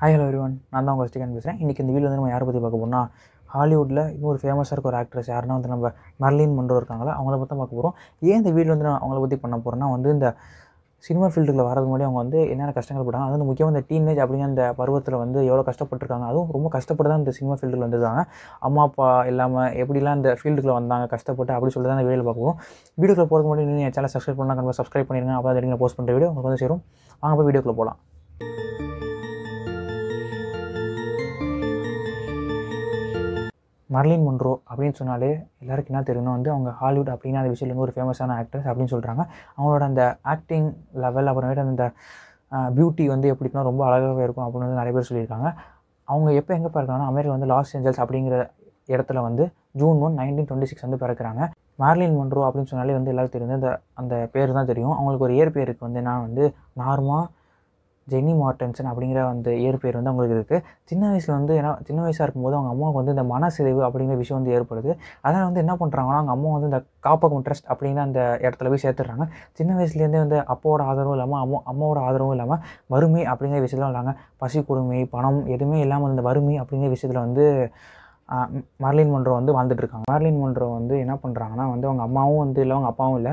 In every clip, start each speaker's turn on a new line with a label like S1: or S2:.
S1: hi hello everyone நான் தான் உங்கள் ஸ்டிகன் பேசுகிறேன் இன்றைக்கி இந்த வீடியோ வந்து நம்ம யாரை பற்றி பார்க்க போனால் ஹாலிவுட்டில் இன்னொரு ஃபேமஸாக இருக்க ஒரு ஆக்ட்ரஸ் யாருன்னா வந்து நம்ம மர்லின் மன்றோ இருக்காங்களா அவங்கள பற்றி பார்க்க போகிறோம் ஏன் இந்த வீடியோ வந்து நான் அவங்கள பற்றி பண்ண போகிறேன்னா வந்து இந்த சினிமா ஃபீல்டில் வரதுக்கு முன்னாடி அவங்க வந்து என்னென்ன கஷ்டங்கள் பட்டாங்க அது வந்து முக்கியமாக இந்த டீனேஜ் அப்படிங்கிற அந்த பருவத்தில் வந்து எவ்வளோ கஷ்டப்பட்டுருக்காங்க அதுவும் ரொம்ப கஷ்டப்பட்டு தான் இந்த சினிமா ஃபீல்டில் வந்துருக்காங்க அம்மா அப்பா இல்லாமல் எப்படிலாம் இந்த ஃபீல்டுக்குள்ள வந்தாங்க கஷ்டப்பட்டு அப்படி சொல்லி தான் இந்த வீடியோவில் பார்க்குவோம் வீடியோக்குள்ள போகிறது முன்னாடி நீங்கள் சேனல் சப்ஸ்கிரைப் பண்ணால் கண்டிப்பாக சப்ஸ்கிரைப் பண்ணிடுங்க அப்போ தான் போஸ்ட் பண்ணுற வீடியோ உங்களுக்கு வந்து சேரும் வாங்க போய் வீடியோக்குள்ளே போகலாம் மர்லின் முன்ரோ அப்படின்னு சொன்னாலே எல்லாருக்கும் என்ன தெரியணும் வந்து அவங்க ஹாலிவுட் அப்படின்னா அந்த விஷயத்துலேருந்து ஒரு ஃபேமஸான ஆக்ட்ரஸ் அப்படின்னு சொல்கிறாங்க அவங்களோட அந்த ஆக்டிங் லெவல் அப்புறமேட்டு அந்த பியூட்டி வந்து எப்படின்னா ரொம்ப அழகாகவே இருக்கும் அப்படின்னு வந்து நிறைய பேர் சொல்லியிருக்காங்க அவங்க எப்போ எங்கே பிறக்கிறாங்கன்னா அமெரிக்கா வந்து லாஸ் ஏஞ்சல்ஸ் அப்படிங்கிற இடத்துல வந்து June one nineteen twenty six வந்து பிறக்கிறாங்க மார்லின் மன்ரோ அப்படின்னு சொன்னாலே வந்து எல்லாருக்கும் தெரியும் அந்த அந்த பேர் தான் தெரியும் அவங்களுக்கு ஒரு இயற்பெயருக்கு வந்து நான் வந்து நார்மா ஜெனி மார்டன்சன் அப்படிங்கிற அந்த இயற்பெயர் வந்து அவங்களுக்கு இருக்குது சின்ன வயசில் வந்து ஏன்னா சின்ன வயசாக இருக்கும்போது அவங்க அம்மாவுக்கு வந்து இந்த மனசிதைவு அப்படிங்கிற விஷயம் வந்து ஏற்படுது அதனால் வந்து என்ன பண்ணுறாங்கன்னா அவங்க அம்மா வந்து இந்த காப்பகம் ட்ரஸ்ட் அப்படிங்கிற அந்த இடத்துல போய் சேர்த்துடுறாங்க சின்ன வயசுலேருந்தே வந்து அப்பாவோட ஆதரவும் இல்லாமல் அம்மா அம்மாவோட ஆதரவும் இல்லாமல் வறுமை அப்படிங்கிற விஷயத்தில் வராங்க பசி கொடுமை பணம் எதுவுமே இல்லாமல் இந்த வறுமை அப்படிங்கிற விஷயத்தில் வந்து மர்லின் மொன்றோ வந்து வாழ்ந்துட்டுருக்காங்க மர்லின் மொன்றோ வந்து என்ன பண்ணுறாங்கன்னா வந்து அவங்க அம்மாவும் வந்து இல்லை அவங்க அப்பாவும் இல்லை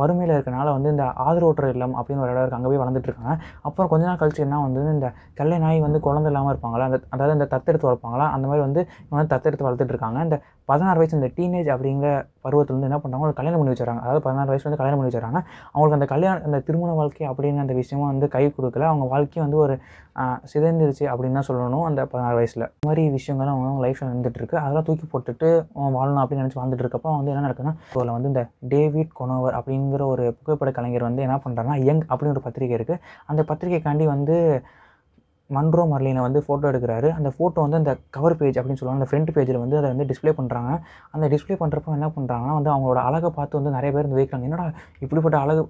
S1: வறுமையில் இருக்கனால வந்து இந்த ஆதரவற்ற இல்லம் அப்படின்னு ஒரு இடம் இருக்குது அங்கே போய் வளர்ந்துட்டுருக்காங்க அப்புறம் கொஞ்ச நாள் கழிச்சு என்ன வந்து இந்த கல்லை நாய் வந்து குழந்தை இல்லாமல் இருப்பாங்களா அந்த அதாவது இந்த தத்தெடுத்து வளர்ப்பாங்களா அந்த மாதிரி வந்து இவங்க வந்து தத்தெடுத்து வளர்த்துட்ருக்காங்க இந்த பதினாறு வயசு இந்த டீனேஜ் அப்படிங்கிற பருவத்தில் வந்து என்ன பண்ணுறாங்க கல்யாணம் பண்ணி வச்சுறாங்க அதாவது பதினாறு வயசு வந்து கல்யாணம் பண்ணி வச்சுறாங்க அவங்களுக்கு அந்த கல்யாணம் அந்த திருமண வாழ்க்கை அப்படிங்கிற அந்த விஷயமும் வந்து கை கொடுக்கல அவங்க வாழ்க்கையும் வந்து ஒரு சிதைந்துருச்சு அப்படின்னு தான் சொல்லணும் அந்த பதினாறு வயசில் இந்த மாதிரி விஷயங்கள்லாம் அவங்க லைஃப்பில் நடந்துகிட்ருக்கு அதெல்லாம் தூக்கி போட்டுட்டு வாழணும் அப்படின்னு நினச்சி இருக்கப்போ வந்து என்ன நடக்குதுன்னா அதில் வந்து இந்த டேவிட் கொனோவர் அப்படிங்கிற ஒரு புகைப்பட கலைஞர் வந்து என்ன பண்ணுறாருன்னா யங் அப்படின்னு ஒரு பத்திரிகை இருக்குது அந்த பத்திரிகைக்காண்டி வந்து மன்றோ மர்லினை வந்து ஃபோட்டோ எடுக்கிறாரு அந்த ஃபோட்டோ வந்து அந்த கவர் பேஜ் அப்படின்னு சொல்லுவாங்க அந்த ஃப்ரண்ட் பேஜில் வந்து அதை வந்து டிஸ்பிளே பண்ணுறாங்க அந்த டிஸ்பிளே பண்ணுறப்போ என்ன பண்ணுறாங்கன்னா வந்து அவங்களோட அழகை பார்த்து வந்து நிறைய பேர் வந்து வைக்கிறாங்க என்னடா இப்படிப்பட்ட அழகு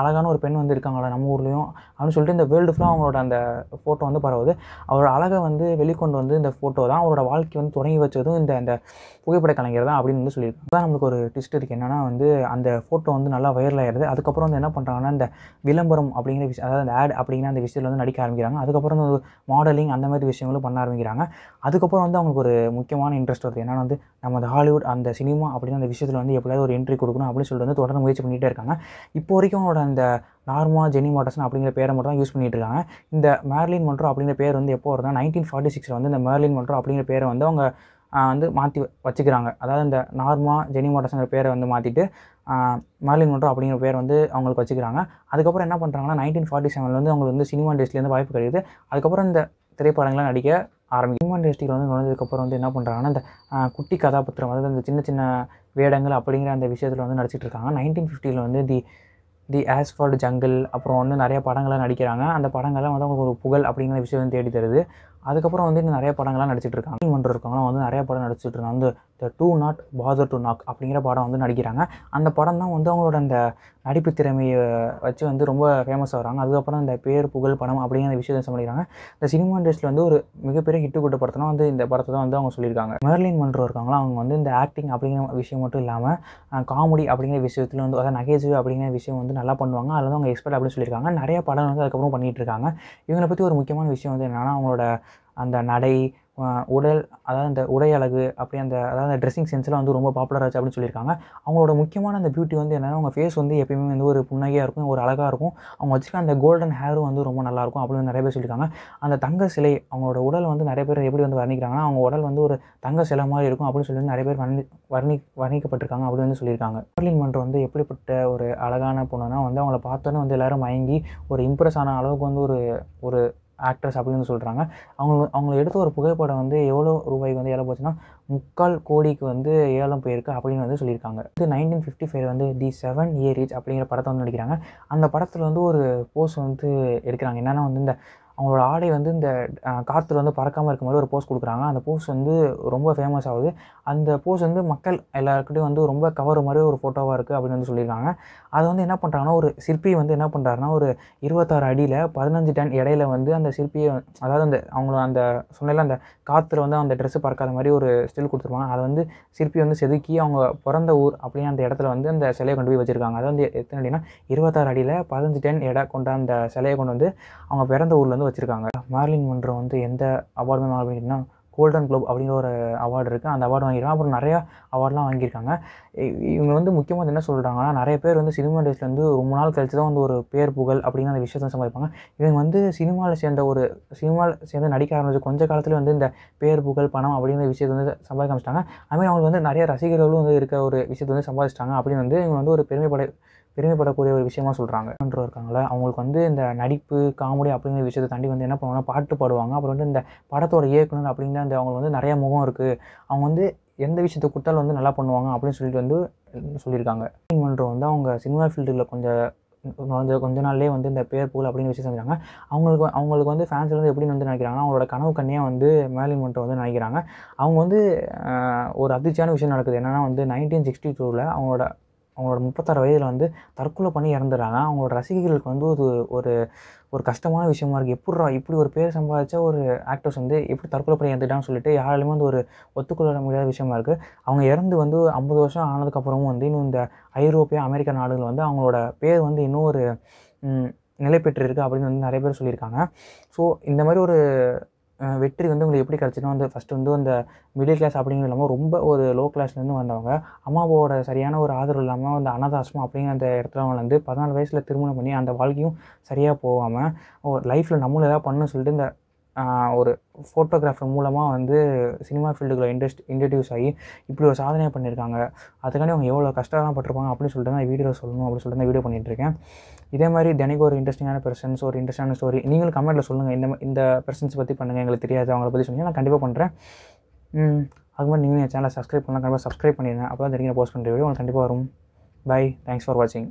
S1: அழகான ஒரு பெண் வந்து இருக்காங்களா நம்ம ஊர்லேயும் அப்படின்னு சொல்லிட்டு இந்த வேர்ல்டு ஃபுல்லாக அவங்களோட அந்த ஃபோட்டோ வந்து பரவுது அவரோட அழகை வந்து வெளிக்கொண்டு வந்து இந்த ஃபோட்டோ தான் அவரோட வாழ்க்கை வந்து தொடங்கி வச்சதும் இந்த அந்த புகைப்பட கலைஞர் தான் அப்படின்னு வந்து சொல்லியிருக்காங்க தான் நம்மளுக்கு ஒரு டிஸ்ட் இருக்குது என்னென்னா வந்து அந்த ஃபோட்டோ வந்து நல்லா வைரல் ஆயிடுது அதுக்கப்புறம் வந்து என்ன பண்ணுறாங்கன்னா இந்த விளம்பரம் அப்படிங்கிற விஷயம் அதாவது அந்த ஆட் அப்படிங்கிற அந்த விஷயத்தில் வந்து நடிக்க ஆரம்பிக்கிறாங்க அதுக்கப்புறம் வந்து மாடலிங் அந்த மாதிரி விஷயங்களும் பண்ண ஆரம்பிக்கிறாங்க அதுக்கப்புறம் வந்து அவங்களுக்கு ஒரு முக்கியமான இன்ட்ரெஸ்ட் வருது என்னென்னா வந்து நம்ம அந்த ஹாலிவுட் அந்த சினிமா அப்படின்னு அந்த விஷயத்தில் வந்து எப்படியாவது ஒரு என்ட்ரி கொடுக்கணும் அப்படின்னு சொல்லிட்டு வந்து தொடர்ந்து முயற்சி பண்ணிகிட்டே இருக்காங்க இப்போ வரைக்கும் அவங்களோட அந்த நார்மா ஜெனி மாட்டர்சன் அப்படிங்கிற பேரை மட்டும் தான் யூஸ் பண்ணிகிட்டு இருக்காங்க இந்த மேர்லின் மன்ட்ரோ அப்படிங்கிற பேர் வந்து எப்போ வருதுன்னா நைன்டீன் ஃபார்ட்டி சிக்ஸில் வந்து இந்த மேர்லின் மன்ட்ரோ அப்படிங்கிற பேரை வந்து அவங்க வந்து மாற்றி வச்சுக்கிறாங்க அதாவது இந்த நார்மா ஜெனி மோட்டர்ஸ்ங்கிற பேரை வந்து மாற்றிட்டு மேர்லின் மொட்ரோ அப்படிங்கிற பேர் வந்து அவங்களுக்கு வச்சுக்கிறாங்க அதுக்கப்புறம் என்ன பண்ணுறாங்கன்னா நைன்டீன் ஃபார்ட்டி செவனில் வந்து அவங்களுக்கு வந்து சினிமா இண்டஸ்ட்ரியிலேருந்து வாய்ப்பு கிடைக்குது அதுக்கப்புறம் இந்த திரைப்படங்கள்லாம் நடிக்க ஆரம்பிக்கும் சினிமா இண்டஸ்ட்ரியில் வந்து நுழைஞ்சதுக்கப்புறம் வந்து என்ன பண்ணுறாங்கன்னா இந்த குட்டி கதாபாத்திரம் அதாவது அந்த சின்ன சின்ன வேடங்கள் அப்படிங்கிற அந்த விஷயத்தில் வந்து நடிச்சிட்டு இருக்காங்க நைன்டீன் ஃபிஃப்டியில் வந்து தி தி ஆஸ்ஃபால்ட் ஜங்கிள் அப்புறம் வந்து நிறைய படங்கள்லாம் நடிக்கிறாங்க அந்த படங்கள்லாம் வந்து அவங்களுக்கு ஒரு புகழ் அப்படிங்கிற விஷயம் தேடி தருது அதுக்கப்புறம் வந்து நிறைய படங்கள்லாம் நடிச்சிட்டு இருக்காங்க பண்ணுற இருக்கவங்களாம் வந்து நிறைய படம் நடிச்சிட்டு இருக்காங்க வந்து the do not bother to knock அப்படிங்கிற படம் வந்து நடிக்கிறாங்க அந்த படம் தான் வந்து அவங்களோட அந்த நடிப்பு திறமையை வச்சு வந்து ரொம்ப ஃபேமஸ் ஆகிறாங்க அதுக்கப்புறம் இந்த பேர் புகழ் படம் அப்படிங்கிற விஷயத்த சமாளிக்கிறாங்க இந்த சினிமா இண்டஸ்ட்ரியில் வந்து ஒரு மிகப்பெரிய ஹிட்டு கூட்ட படத்தினா வந்து இந்த படத்தை தான் வந்து அவங்க சொல்லியிருக்காங்க மெர்லின் மன்றோ இருக்காங்களா அவங்க வந்து இந்த ஆக்டிங் அப்படிங்கிற விஷயம் மட்டும் இல்லாமல் காமெடி அப்படிங்கிற விஷயத்தில் வந்து அதாவது நகைச்சுவை அப்படிங்கிற விஷயம் வந்து நல்லா பண்ணுவாங்க அதில் வந்து அவங்க எக்ஸ்பர்ட் அப்படின்னு சொல்லியிருக்காங்க நிறைய படம் வந்து அதுக்கப்புறம் பண்ணிகிட்டு இருக்காங்க இவங்களை பற்றி ஒரு முக்கியமான விஷயம் வந்து என்னென்னா அவங்களோட அந்த நடை உடல் அதாவது அந்த உடை அழகு அப்படி அந்த அதாவது அந்த ட்ரெஸ்ஸிங் சென்ஸ்லாம் வந்து ரொம்ப பாப்புலர் ஆச்சு அப்படின்னு சொல்லியிருக்காங்க அவங்களோட முக்கியமான அந்த பியூட்டி வந்து என்னென்னா அவங்க ஃபேஸ் வந்து எப்பயுமே வந்து ஒரு புன்னகையாக இருக்கும் ஒரு அழகாக இருக்கும் அவங்க வச்சுக்க அந்த கோல்டன் ஹேரும் வந்து ரொம்ப நல்லாயிருக்கும் அப்படின்னு நிறைய பேர் சொல்லியிருக்காங்க அந்த தங்க சிலை அவங்களோட உடல் வந்து நிறைய பேர் எப்படி வந்து வர்ணிக்கிறாங்கன்னா அவங்க உடல் வந்து ஒரு தங்க சிலை மாதிரி இருக்கும் அப்படின்னு சொல்லி நிறைய பேர் வர்ணி வர்ணி வர்ணிக்கப்பட்டிருக்காங்க அப்படின்னு வந்து சொல்லியிருக்காங்க மார்லின் மன்றம் வந்து எப்படிப்பட்ட ஒரு அழகான பொண்ணுன்னா வந்து அவங்கள பார்த்தோன்னே வந்து எல்லோரும் மயங்கி ஒரு இம்ப்ரெஸ் ஆன அளவுக்கு வந்து ஒரு ஒரு ஆக்ட்ரஸ் அப்படின்னு சொல்கிறாங்க அவங்க அவங்கள எடுத்த ஒரு புகைப்படம் வந்து எவ்வளோ ரூபாய்க்கு வந்து ஏலம் போச்சுன்னா முக்கால் கோடிக்கு வந்து ஏலம் போயிருக்கு அப்படின்னு வந்து சொல்லியிருக்காங்க இது நைன்டீன் ஃபிஃப்டி ஃபைவ் வந்து தி செவன் இயர் ரீச் அப்படிங்கிற படத்தை வந்து நடிக்கிறாங்க அந்த படத்தில் வந்து ஒரு போஸ் வந்து எடுக்கிறாங்க என்னென்னா வந்து இந்த அவங்களோட ஆடை வந்து இந்த காற்றுல வந்து பறக்காமல் இருக்க மாதிரி ஒரு போஸ் கொடுக்குறாங்க அந்த போஸ் வந்து ரொம்ப ஃபேமஸ் ஆகுது அந்த போஸ் வந்து மக்கள் எல்லாருக்கிட்டையும் வந்து ரொம்ப கவர் மாதிரி ஒரு ஃபோட்டோவாக இருக்குது அப்படின்னு வந்து சொல்லியிருக்காங்க அது வந்து என்ன பண்ணுறாங்கன்னா ஒரு சிற்பி வந்து என்ன பண்ணுறாருன்னா ஒரு இருபத்தாறு அடியில் பதினஞ்சு டன் இடையில வந்து அந்த சிற்பியை அதாவது அந்த அவங்கள அந்த சொன்னல அந்த காற்றுல வந்து அந்த ட்ரெஸ்ஸு பறக்காத மாதிரி ஒரு ஸ்டில் கொடுத்துருவாங்க அதை வந்து சிற்பி வந்து செதுக்கி அவங்க பிறந்த ஊர் அப்படின்னு அந்த இடத்துல வந்து அந்த சிலையை கொண்டு போய் வச்சுருக்காங்க அதை வந்து எத்தனை அடினா இருபத்தாறு அடியில் பதினஞ்சு டன் எடை கொண்ட அந்த சிலையை கொண்டு வந்து அவங்க பிறந்த ஊரில் வந்து வச்சுருக்காங்க மார்லின் மன்றம் வந்து எந்த அவார்டுமே வாங்கினா கோல்டன் குளோப் அப்படிங்கிற ஒரு அவார்டு இருக்குது அந்த அவார்டு வாங்கியிருக்காங்க அப்புறம் நிறையா அவார்டெலாம் வாங்கியிருக்காங்க இவங்க வந்து முக்கியமாக என்ன சொல்கிறாங்கன்னா நிறைய பேர் வந்து சினிமா இண்டஸ்ட்ரியிலேருந்து ரொம்ப நாள் கழிச்சு தான் வந்து ஒரு பேர் புகழ் அப்படின்னு அந்த விஷயத்த சம்பாதிப்பாங்க இவங்க வந்து சினிமாவில் சேர்ந்த ஒரு சினிமாவில் சேர்ந்து நடிக்க ஆரம்பிச்சு கொஞ்ச காலத்தில் வந்து இந்த பேர் புகழ் பணம் அப்படிங்கிற விஷயத்தை வந்து சம்பாதிக்க ஆரம்பிச்சிட்டாங்க அதுமாதிரி அவங்களுக்கு வந்து நிறைய ரசிகர்களும் வந்து இருக்க ஒரு விஷயத்தை வந்து சம்பாதிச்சிட்டாங்க அப்படின்னு வந்து இவங்க வந்து ஒரு பெருமைப்பட பெருமைப்படக்கூடிய ஒரு விஷயமா சொல்கிறாங்க என்று இருக்காங்களே அவங்களுக்கு வந்து இந்த நடிப்பு காமெடி அப்படிங்கிற விஷயத்தை தாண்டி வந்து என்ன பண்ணுவாங்கன்னா பாட்டு பாடுவாங்க அப்புறம் வந்து இந்த படத்தோட இயக்குனர் அப்படிங்கிற அந்த அவங்களுக்கு வந்து நிறையா முகம் இருக்குது அவங்க வந்து எந்த விஷயத்தை கொடுத்தாலும் வந்து நல்லா பண்ணுவாங்க அப்படின்னு சொல்லிட்டு வந்து சொல்லியிருக்காங்க மன்றோ வந்து அவங்க சினிமா ஃபீல்டில் கொஞ்சம் வந்து கொஞ்ச நாள்லேயே வந்து இந்த பேர் போல் அப்படின்னு விஷயம் செஞ்சாங்க அவங்களுக்கு அவங்களுக்கு வந்து ஃபேன்ஸ் வந்து எப்படின்னு வந்து நினைக்கிறாங்கன்னா அவங்களோட கனவு கண்ணியாக வந்து மேலின் மன்றம் வந்து நினைக்கிறாங்க அவங்க வந்து ஒரு அதிர்ச்சியான விஷயம் நடக்குது என்னென்னா வந்து நைன்டீன் சிக்ஸ்டி டூவில் அவங்களோட அவங்களோட முப்பத்தாறு வயதில் வந்து தற்கொலை பண்ணி இறந்துடுறாங்க அவங்களோட ரசிகர்களுக்கு வந்து ஒரு ஒரு ஒரு கஷ்டமான விஷயமா இருக்குது எப்படிறா இப்படி ஒரு பேர் சம்பாதிச்சா ஒரு ஆக்டர்ஸ் வந்து எப்படி தற்கொலை பண்ணி இறந்துட்டான்னு சொல்லிட்டு யாராலுமே வந்து ஒரு ஒத்துக்கொள்ள முடியாத விஷயமா இருக்குது அவங்க இறந்து வந்து ஐம்பது வருஷம் ஆனதுக்கப்புறமும் வந்து இன்னும் இந்த ஐரோப்பிய அமெரிக்க நாடுகள் வந்து அவங்களோட பேர் வந்து இன்னும் ஒரு நிலை பெற்றிருக்கு அப்படின்னு வந்து நிறைய பேர் சொல்லியிருக்காங்க ஸோ இந்த மாதிரி ஒரு வெற்றி வந்து உங்களுக்கு எப்படி கிடச்சினா வந்து ஃபஸ்ட்டு வந்து அந்த மிடில் கிளாஸ் அப்படிங்கிறது இல்லாமல் ரொம்ப ஒரு லோ கிளாஸ்லேருந்து வந்தவங்க அம்மாவோட சரியான ஒரு ஆதரவு இல்லாமல் அந்த அனதாசம் அப்படிங்கிற அந்த இடத்துல வந்து பதினாலு வயசில் திருமணம் பண்ணி அந்த வாழ்க்கையும் சரியாக போகாமல் லைஃப்பில் நம்மளும் ஏதாவது பண்ணணும்னு சொல்லிட்டு இந்த ஒரு ஃபோட்டோகிராஃபர் மூலமாக வந்து சினிமா ஃபீல்டுக்குள்ள இன்ட்ரெஸ்ட் இன்ட்ரடியூஸ் ஆகி இப்படி ஒரு சாதனையாக பண்ணியிருக்காங்க அதுக்காண்டி அவங்க எவ்வளோ கஷ்டம்லாம் பட்டிருப்பாங்க அப்படின்னு சொல்லிட்டு தான் வீடியோ சொல்லணும் அப்படின்னு சொல்லிட்டு தான் வீடியோ பண்ணிகிட்ருக்கேன் இதே மாதிரி தினைக்கு ஒரு இன்ட்ரெஸ்டிங்கான பெர்சன்ஸ் ஒரு இன்ட்ரெஸ்டான ஸ்டோரி நீங்களும் கமெண்ட்டில் சொல்லுங்கள் இந்த இந்த பெர்சன்ஸ் பற்றி பண்ணுங்கள் எங்களுக்கு தெரியாது அவங்கள பற்றி சொல்லுங்கள் நான் கண்டிப்பாக பண்ணுறேன் அது மாதிரி நீங்கள் என் சேனலை சப்ஸ்கிரைப் பண்ணலாம் கண்டிப்பாக சப்ஸ்கிரைப் பண்ணிடுங்க அப்போ தான் தெரியும் போஸ்ட் பண்ணுற வீடியோ உங்களுக்கு கண்டிப்பாக வரும் பை தேங்க்ஸ் ஃபார் வாட்சிங்